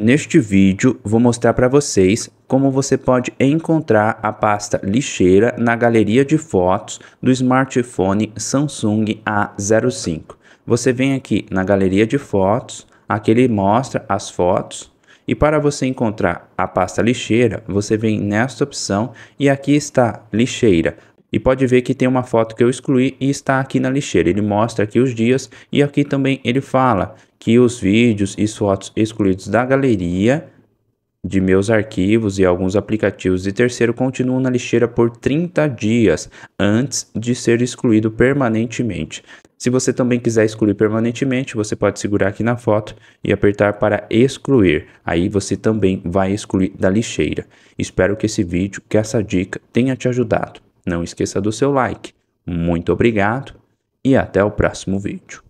Neste vídeo vou mostrar para vocês como você pode encontrar a pasta lixeira na galeria de fotos do smartphone Samsung A05. Você vem aqui na galeria de fotos, aqui ele mostra as fotos e para você encontrar a pasta lixeira, você vem nesta opção e aqui está lixeira. E pode ver que tem uma foto que eu excluí e está aqui na lixeira. Ele mostra aqui os dias e aqui também ele fala que os vídeos e fotos excluídos da galeria de meus arquivos e alguns aplicativos de terceiro continuam na lixeira por 30 dias antes de ser excluído permanentemente. Se você também quiser excluir permanentemente, você pode segurar aqui na foto e apertar para excluir. Aí você também vai excluir da lixeira. Espero que esse vídeo, que essa dica tenha te ajudado. Não esqueça do seu like. Muito obrigado e até o próximo vídeo.